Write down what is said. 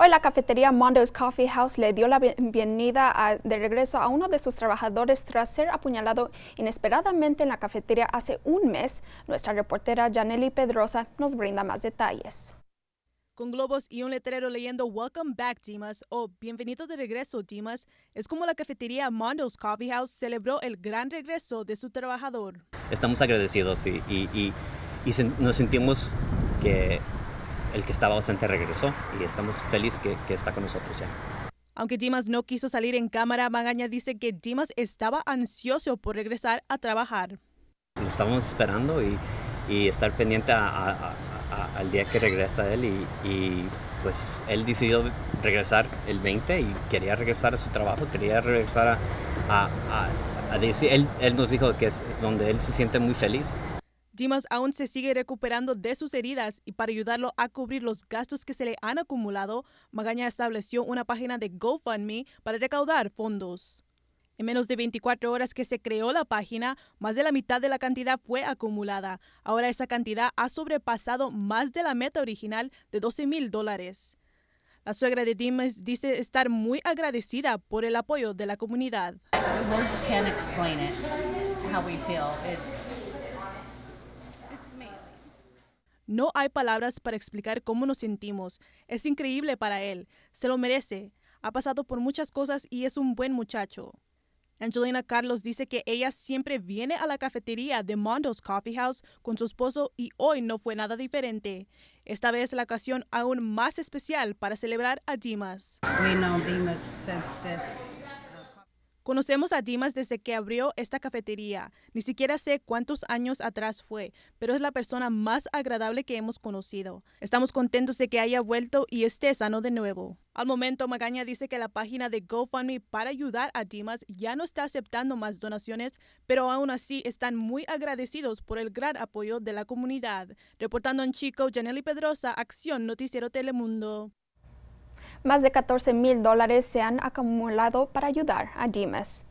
Hoy la cafetería Mondo's Coffee House le dio la bienvenida de regreso a uno de sus trabajadores tras ser apuñalado inesperadamente en la cafetería hace un mes. Nuestra reportera Janely Pedrosa nos brinda más detalles. Con globos y un letrero leyendo Welcome Back Dimas o Bienvenido de regreso Dimas, es como la cafetería Mondo's Coffee House celebró el gran regreso de su trabajador. Estamos agradecidos y, y nos sentimos que el que estaba ausente regresó y estamos felices que, está con nosotros ya. Aunque Dimas no quiso salir en cámara, Magaña dice que Dimas estaba ansioso por regresar a trabajar. Lo estábamos esperando y, estar pendiente al día que regresa él y, pues él decidió regresar el 20 y quería regresar a su trabajo, quería regresar a... decir, él, nos dijo que es donde él se siente muy feliz Dimas aún se sigue recuperando de sus heridas y para ayudarlo a cubrir los gastos que se le han acumulado, Magaña estableció una página de GoFundMe para recaudar fondos. En menos de 24 horas que se creó la página, más de la mitad de la cantidad fue acumulada. Ahora esa cantidad ha sobrepasado más de la meta original de 12 mil dólares. La suegra de Dimas dice estar muy agradecida por el apoyo de la comunidad. No hay palabras para explicar cómo nos sentimos. Es increíble para él. Se lo merece. Ha pasado por muchas cosas y es un buen muchacho. Angelina Carlos dice que ella siempre viene a la cafetería de Mondo's Coffee House con su esposo y hoy no fue nada diferente. Esta vez es la ocasión aún más especial para celebrar a Dimas. We Dimas Conocemos a Dimas desde que abrió esta cafetería. Ni siquiera sé cuántos años atrás fue, pero es la persona más agradable que hemos conocido. Estamos contentos de que haya vuelto y esté sano de nuevo. Al momento, Magaña dice que la página de GoFundMe para ayudar a Dimas ya no está aceptando más donaciones, pero aún así están muy agradecidos por el gran apoyo de la comunidad. Reportando en Chico, Janely Pedrosa, Acción Noticiero Telemundo. Más de 14 mil dólares se han acumulado para ayudar a Dimas.